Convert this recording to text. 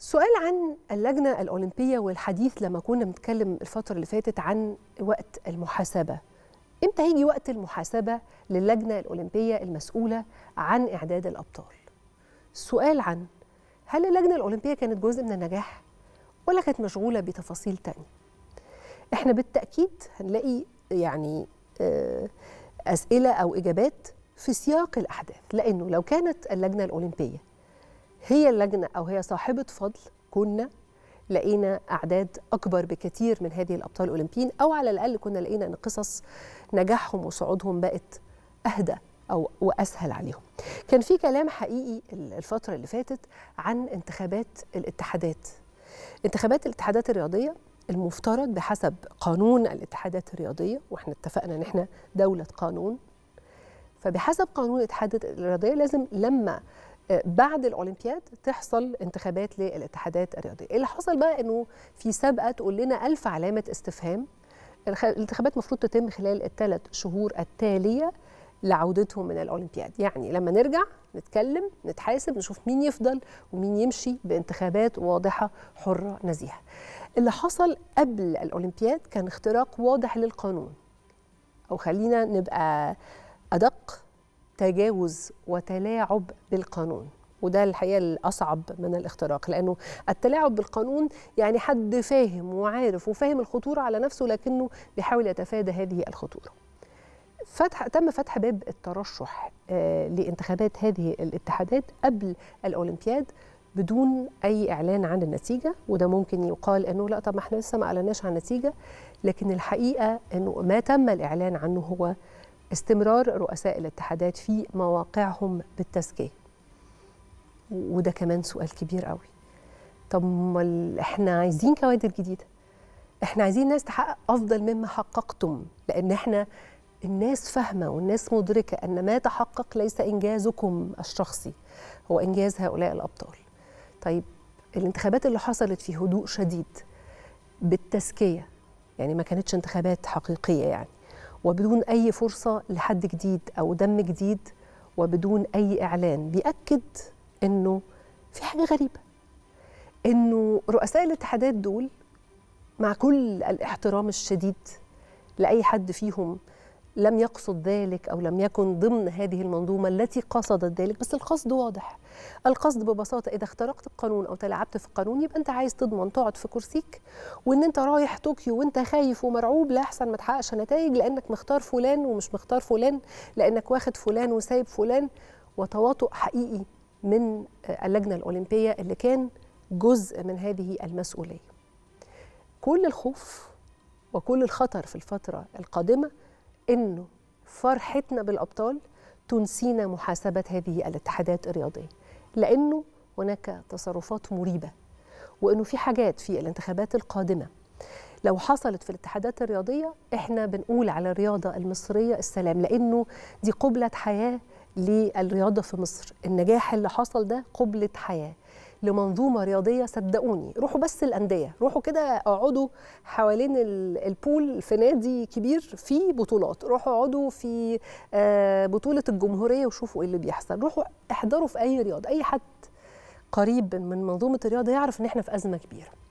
سؤال عن اللجنة الأولمبية والحديث لما كنا بنتكلم الفترة اللي فاتت عن وقت المحاسبة إمتى هيجي وقت المحاسبة للجنة الأولمبية المسؤولة عن إعداد الأبطال سؤال عن هل اللجنة الأولمبية كانت جزء من النجاح ولا كانت مشغولة بتفاصيل تانية إحنا بالتأكيد هنلاقي يعني آه، أسئلة أو إجابات في سياق الأحداث لأنه لو كانت اللجنة الأولمبية هي اللجنه او هي صاحبه فضل كنا لقينا اعداد اكبر بكثير من هذه الابطال الاولمبيين او على الاقل كنا لقينا ان قصص نجاحهم وصعودهم بقت اهدى او واسهل عليهم. كان في كلام حقيقي الفتره اللي فاتت عن انتخابات الاتحادات. انتخابات الاتحادات الرياضيه المفترض بحسب قانون الاتحادات الرياضيه واحنا اتفقنا ان احنا دوله قانون فبحسب قانون الاتحادات الرياضيه لازم لما بعد الاولمبياد تحصل انتخابات للاتحادات الرياضيه اللي حصل بقى انه في سابقه تقول لنا ألف علامه استفهام الانتخابات المفروض تتم خلال الثلاث شهور التاليه لعودتهم من الاولمبياد يعني لما نرجع نتكلم نتحاسب نشوف مين يفضل ومين يمشي بانتخابات واضحه حره نزيهه اللي حصل قبل الاولمبياد كان اختراق واضح للقانون او خلينا نبقى ادق تجاوز وتلاعب بالقانون وده الحقيقه الاصعب من الاختراق لانه التلاعب بالقانون يعني حد فاهم وعارف وفاهم الخطوره على نفسه لكنه بيحاول يتفادى هذه الخطوره فتح تم فتح باب الترشح آه، لانتخابات هذه الاتحادات قبل الاولمبياد بدون اي اعلان عن النتيجه وده ممكن يقال انه لا طب ما احنا لسه ما اعلناش عن النتيجه لكن الحقيقه انه ما تم الاعلان عنه هو استمرار رؤساء الاتحادات في مواقعهم بالتزكيه وده كمان سؤال كبير قوي طب ما احنا عايزين كوادر جديده احنا عايزين ناس تحقق افضل مما حققتم لان احنا الناس فاهمه والناس مدركه ان ما تحقق ليس انجازكم الشخصي هو انجاز هؤلاء الابطال طيب الانتخابات اللي حصلت في هدوء شديد بالتزكيه يعني ما كانتش انتخابات حقيقيه يعني وبدون أي فرصة لحد جديد أو دم جديد وبدون أي إعلان بيأكد إنه في حاجة غريبة إنه رؤساء الاتحادات دول مع كل الاحترام الشديد لأي حد فيهم لم يقصد ذلك أو لم يكن ضمن هذه المنظومة التي قصدت ذلك بس القصد واضح القصد ببساطة إذا اخترقت القانون أو تلعبت في القانون يبقى أنت عايز تضمن تقعد في كرسيك وإن أنت رايح طوكيو وأنت خايف ومرعوب لأحسن ما تحققش نتائج لأنك مختار فلان ومش مختار فلان لأنك واخد فلان وسايب فلان وتواطؤ حقيقي من آه، اللجنة الأولمبية اللي كان جزء من هذه المسؤولية كل الخوف وكل الخطر في الفترة القادمة انه فرحتنا بالابطال تنسينا محاسبه هذه الاتحادات الرياضيه لانه هناك تصرفات مريبه وانه في حاجات في الانتخابات القادمه لو حصلت في الاتحادات الرياضيه احنا بنقول على الرياضه المصريه السلام لانه دي قبله حياه للرياضه في مصر النجاح اللي حصل ده قبله حياه لمنظومه رياضيه صدقوني روحوا بس الانديه روحوا كده اقعدوا حوالين البول في نادي كبير في بطولات روحوا اقعدوا في آه، بطوله الجمهوريه وشوفوا ايه اللي بيحصل روحوا احضروا في اي رياضه اي حد قريب من منظومه الرياضه يعرف ان احنا في ازمه كبيره